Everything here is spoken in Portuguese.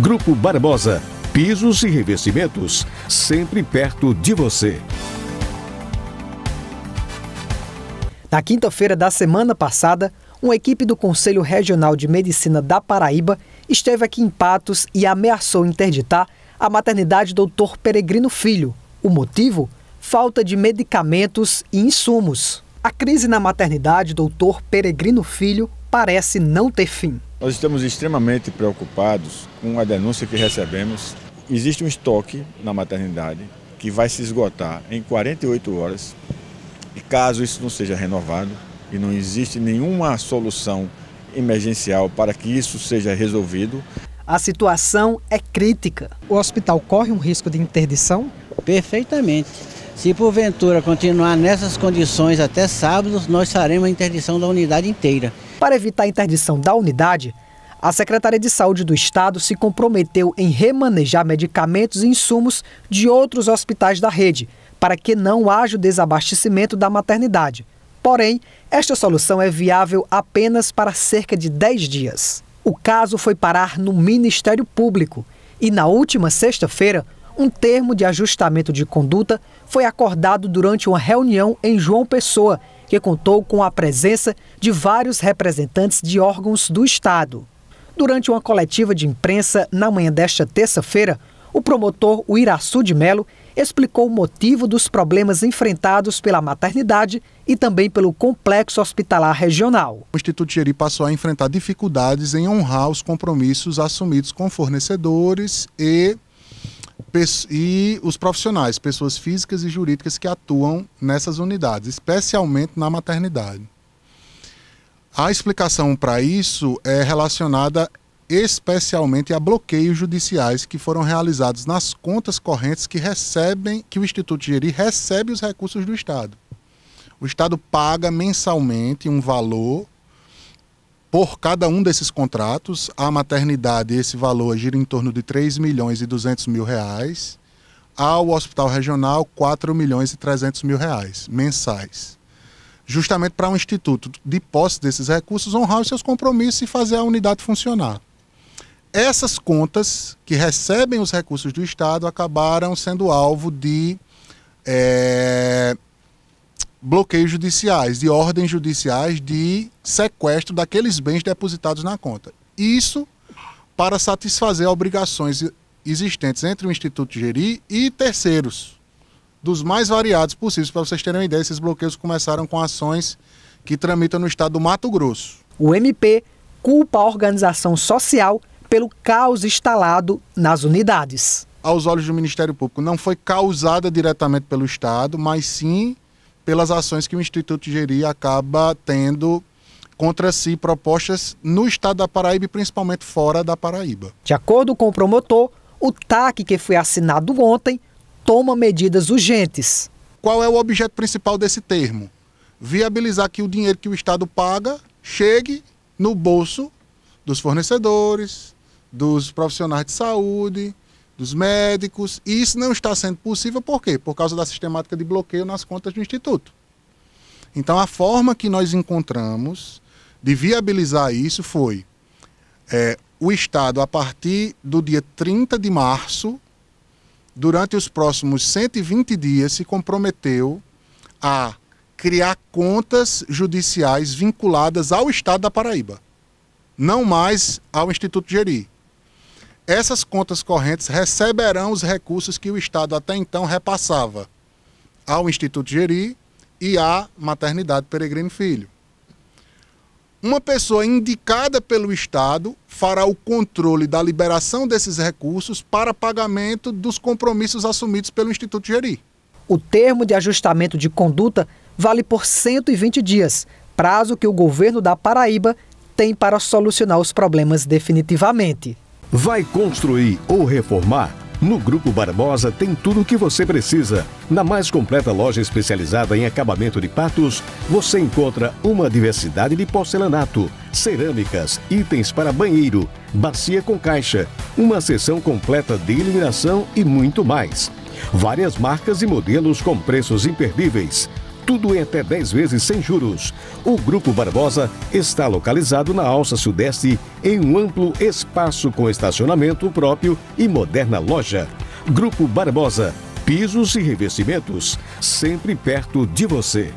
Grupo Barbosa, pisos e revestimentos, sempre perto de você. Na quinta-feira da semana passada, uma equipe do Conselho Regional de Medicina da Paraíba esteve aqui em Patos e ameaçou interditar a maternidade Doutor Peregrino Filho. O motivo? Falta de medicamentos e insumos. A crise na maternidade Doutor Peregrino Filho parece não ter fim. Nós estamos extremamente preocupados com a denúncia que recebemos. Existe um estoque na maternidade que vai se esgotar em 48 horas. E caso isso não seja renovado e não existe nenhuma solução emergencial para que isso seja resolvido, a situação é crítica. O hospital corre um risco de interdição? Perfeitamente. Se porventura continuar nessas condições até sábado, nós faremos a interdição da unidade inteira. Para evitar a interdição da unidade, a Secretaria de Saúde do Estado se comprometeu em remanejar medicamentos e insumos de outros hospitais da rede, para que não haja o desabastecimento da maternidade. Porém, esta solução é viável apenas para cerca de 10 dias. O caso foi parar no Ministério Público e, na última sexta-feira, um termo de ajustamento de conduta foi acordado durante uma reunião em João Pessoa, que contou com a presença de vários representantes de órgãos do Estado. Durante uma coletiva de imprensa na manhã desta terça-feira, o promotor Uiraçu de Melo explicou o motivo dos problemas enfrentados pela maternidade e também pelo complexo hospitalar regional. O Instituto Geri passou a enfrentar dificuldades em honrar os compromissos assumidos com fornecedores e e os profissionais, pessoas físicas e jurídicas que atuam nessas unidades, especialmente na maternidade. A explicação para isso é relacionada especialmente a bloqueios judiciais que foram realizados nas contas correntes que recebem, que o Instituto Geri recebe os recursos do Estado. O Estado paga mensalmente um valor por cada um desses contratos, a maternidade, esse valor gira em torno de 3 milhões e 200 mil reais. Ao hospital regional, 4 milhões e 300 mil reais mensais. Justamente para o um instituto de posse desses recursos honrar os seus compromissos e fazer a unidade funcionar essas contas que recebem os recursos do Estado acabaram sendo alvo de é, bloqueios judiciais, de ordens judiciais de sequestro daqueles bens depositados na conta. Isso para satisfazer obrigações existentes entre o Instituto Geri e terceiros, dos mais variados possíveis. Para vocês terem uma ideia, esses bloqueios começaram com ações que tramitam no estado do Mato Grosso. O MP culpa a organização social pelo caos instalado nas unidades. Aos olhos do Ministério Público, não foi causada diretamente pelo Estado, mas sim pelas ações que o Instituto Geri acaba tendo contra si propostas no estado da Paraíba e principalmente fora da Paraíba. De acordo com o promotor, o TAC que foi assinado ontem toma medidas urgentes. Qual é o objeto principal desse termo? Viabilizar que o dinheiro que o Estado paga chegue no bolso dos fornecedores, dos profissionais de saúde, dos médicos, e isso não está sendo possível por quê? Por causa da sistemática de bloqueio nas contas do Instituto. Então, a forma que nós encontramos de viabilizar isso foi é, o Estado, a partir do dia 30 de março, durante os próximos 120 dias, se comprometeu a criar contas judiciais vinculadas ao Estado da Paraíba, não mais ao Instituto Gerir essas contas correntes receberão os recursos que o Estado até então repassava ao Instituto Geri e à Maternidade Peregrino Filho. Uma pessoa indicada pelo Estado fará o controle da liberação desses recursos para pagamento dos compromissos assumidos pelo Instituto Geri. O termo de ajustamento de conduta vale por 120 dias, prazo que o governo da Paraíba tem para solucionar os problemas definitivamente. Vai construir ou reformar? No Grupo Barbosa tem tudo o que você precisa. Na mais completa loja especializada em acabamento de patos, você encontra uma diversidade de porcelanato, cerâmicas, itens para banheiro, bacia com caixa, uma seção completa de iluminação e muito mais. Várias marcas e modelos com preços imperdíveis tudo em até 10 vezes sem juros. O Grupo Barbosa está localizado na Alça Sudeste em um amplo espaço com estacionamento próprio e moderna loja. Grupo Barbosa, pisos e revestimentos, sempre perto de você.